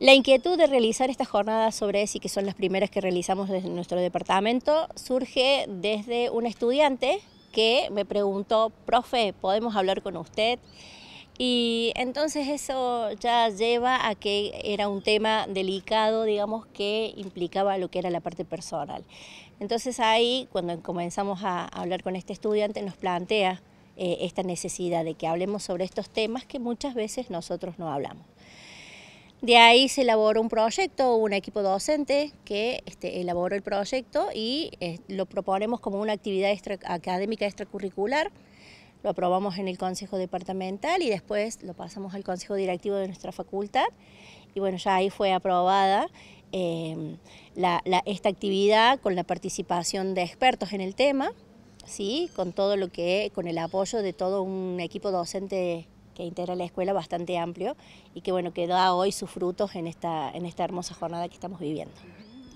La inquietud de realizar estas jornadas sobre ESI, que son las primeras que realizamos desde nuestro departamento, surge desde un estudiante que me preguntó, profe, ¿podemos hablar con usted? Y entonces eso ya lleva a que era un tema delicado, digamos, que implicaba lo que era la parte personal. Entonces ahí, cuando comenzamos a hablar con este estudiante, nos plantea eh, esta necesidad de que hablemos sobre estos temas que muchas veces nosotros no hablamos. De ahí se elaboró un proyecto, un equipo docente que este, elaboró el proyecto y eh, lo proponemos como una actividad académica extracurricular. Lo aprobamos en el Consejo Departamental y después lo pasamos al Consejo Directivo de nuestra facultad. Y bueno, ya ahí fue aprobada em, esta actividad con la participación de expertos en el tema, ¿sí? con todo lo que, con el apoyo de todo un equipo docente que integra la escuela, bastante amplio y que bueno, que da hoy sus frutos en esta, en esta hermosa jornada que estamos viviendo.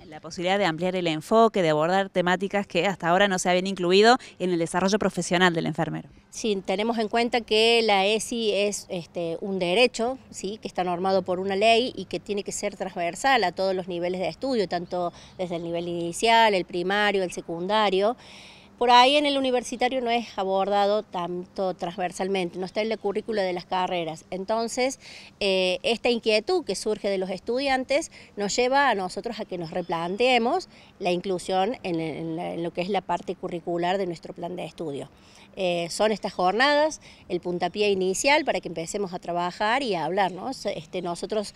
La posibilidad de ampliar el enfoque, de abordar temáticas que hasta ahora no se habían incluido en el desarrollo profesional del enfermero. Sí, tenemos en cuenta que la ESI es este, un derecho, ¿sí? que está normado por una ley y que tiene que ser transversal a todos los niveles de estudio, tanto desde el nivel inicial, el primario, el secundario por ahí en el universitario no es abordado tanto transversalmente, no está en el currículo de las carreras. Entonces, eh, esta inquietud que surge de los estudiantes nos lleva a nosotros a que nos replanteemos la inclusión en, lo que es la parte curricular de nuestro plan de estudio. Eh, son estas jornadas el puntapié inicial para que empecemos a trabajar y a hablar. Este, nosotros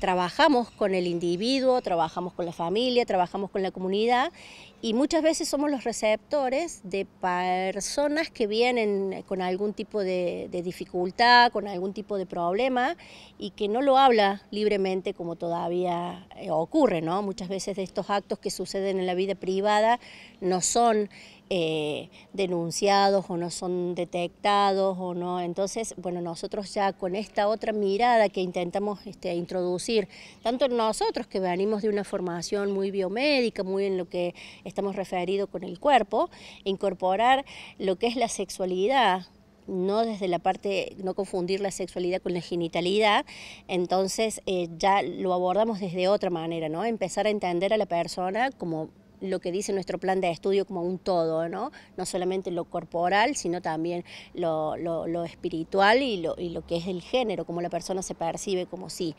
trabajamos con el individuo, trabajamos con la familia, trabajamos con la comunidad y muchas veces somos los receptores de personas que vienen con algún tipo de, dificultad, con algún tipo de problema y que no lo habla libremente como todavía eh, ocurre, ¿no? Muchas veces estos actos que suceden en la vida privada no son eh, denunciados o no son detectados o no. Entonces, bueno, nosotros ya con esta otra mirada que intentamos este, introducir, tanto nosotros que venimos de una formación muy biomédica, muy en lo que estamos referidos con el cuerpo, incorporar lo que es la sexualidad no desde la parte, no confundir la sexualidad con la genitalidad, entonces eh, ya lo abordamos desde otra manera, ¿no? Empezar a entender a la persona como lo que dice nuestro plan de estudio como un todo, ¿no? No solamente lo corporal, sino también lo, espiritual y lo, y lo que es el género, como la persona se percibe como sí.